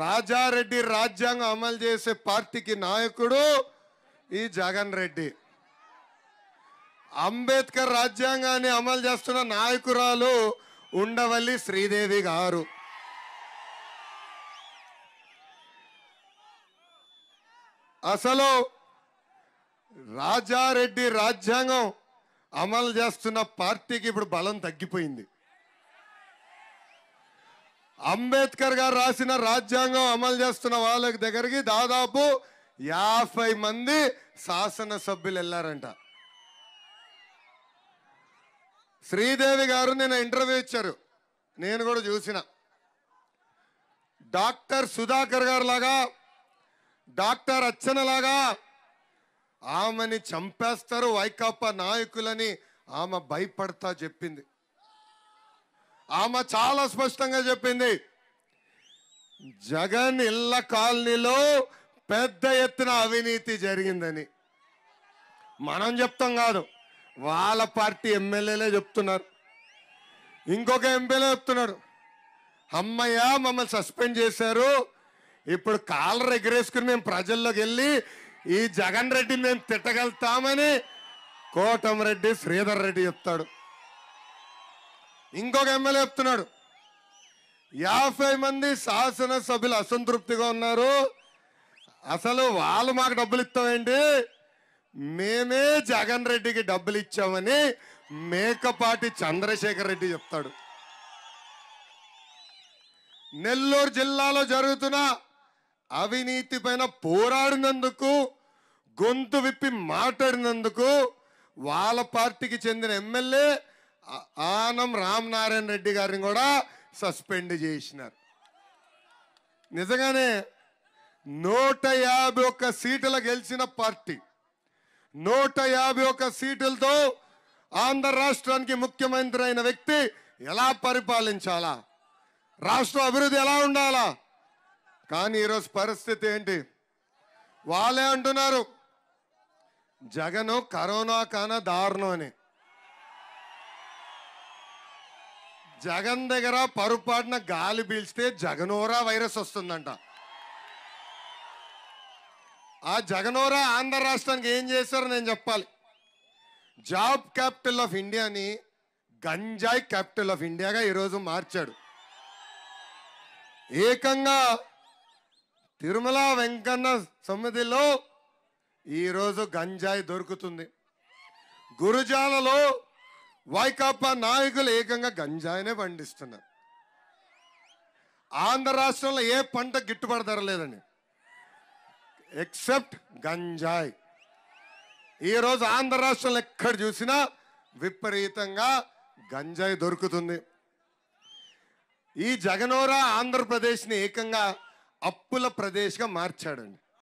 రాజారెడ్డి రాజ్యాంగం అమలు చేసే పార్టీకి నాయకుడు ఈ జగన్ రెడ్డి అంబేద్కర్ రాజ్యాంగాన్ని అమలు చేస్తున్న నాయకురాలు ఉండవల్లి శ్రీదేవి గారు అసలు రాజారెడ్డి రాజ్యాంగం అమలు చేస్తున్న పార్టీకి ఇప్పుడు బలం తగ్గిపోయింది అంబేద్కర్ గారు రాసిన రాజ్యాంగం అమలు చేస్తున్న వాళ్ళ దగ్గరికి దాదాపు యాభై మంది శాసనసభ్యులు వెళ్ళారంట శ్రీదేవి గారు నేను ఇంటర్వ్యూ ఇచ్చారు నేను కూడా చూసిన డాక్టర్ సుధాకర్ గారు లాగా డాక్టర్ అచ్చన లాగా ఆమెని చంపేస్తారు వైకాపా నాయకులని ఆమె భయపడతా చెప్పింది ఆమె చాలా స్పష్టంగా చెప్పింది జగన్ ఇళ్ళ కాలనీలో పెద్ద ఎత్తున అవినీతి జరిగిందని మనం చెప్తాం కాదు వాళ్ళ పార్టీ ఎమ్మెల్యేలే చెప్తున్నారు ఇంకొక ఎంపీలే చెప్తున్నారు అమ్మయ్య మమ్మల్ని సస్పెండ్ చేశారు ఇప్పుడు కాలర్ ఎగరేసుకుని మేము ప్రజల్లోకి వెళ్ళి ఈ జగన్ రెడ్డిని మేము తిట్టగలుగుతామని కోటం రెడ్డి శ్రీధర్ రెడ్డి చెప్తాడు ఇంకొక ఎమ్మెల్యే చెప్తున్నాడు యాభై మంది శాసనసభ్యులు అసంతృప్తిగా ఉన్నారు అసలు వాళ్ళు మాకు డబ్బులు ఇస్తామేంటి మేమే జగన్ రెడ్డికి డబ్బులు ఇచ్చామని మేకపాటి చంద్రశేఖర్ రెడ్డి చెప్తాడు నెల్లూరు జిల్లాలో జరుగుతున్న అవినీతి పైన పోరాడినందుకు గొంతు విప్పి మాట్లాడినందుకు వాళ్ళ పార్టీకి చెందిన ఎమ్మెల్యే ఆనం నారాయణ రెడ్డి గారిని కూడా సస్పెండ్ చేసినారు నిజంగానే నూట యాభై ఒక్క సీటుల గెలిచిన పార్టీ నూట యాభై ఒక్క సీటులతో ఆంధ్ర రాష్ట్రానికి ముఖ్యమంత్రి అయిన వ్యక్తి ఎలా పరిపాలించాలా రాష్ట్ర అభివృద్ధి ఎలా ఉండాలా కానీ ఈరోజు పరిస్థితి ఏంటి వాళ్ళే అంటున్నారు జగను కరోనా కాన దారుణం అని జగన్ దగ్గర పరుపాటున గాలి పీల్చితే జగనోరా వైరస్ వస్తుందంట ఆ జగనోరా ఆంధ్ర రాష్ట్రానికి ఏం చేశారో నేను చెప్పాలి జాబ్ క్యాపిటల్ ఆఫ్ ఇండియాని గంజాయి క్యాపిటల్ ఆఫ్ ఇండియాగా ఈరోజు మార్చాడు ఏకంగా తిరుమల వెంకన్న సమితిలో ఈరోజు గంజాయి దొరుకుతుంది గురుజాలలో వైకాపా నాయకులు ఏకంగా గంజాయినే పండిస్తున్నారు ఆంధ్ర రాష్ట్రంలో ఏ పంట గిట్టుబాటు ధర లేదండి ఎక్సెప్ట్ ఈ ఈరోజు ఆంధ్ర రాష్ట్రంలో ఎక్కడ చూసినా విపరీతంగా గంజాయి దొరుకుతుంది ఈ జగనోరా ఆంధ్రప్రదేశ్ని ఏకంగా అప్పుల ప్రదేశ్గా మార్చాడండి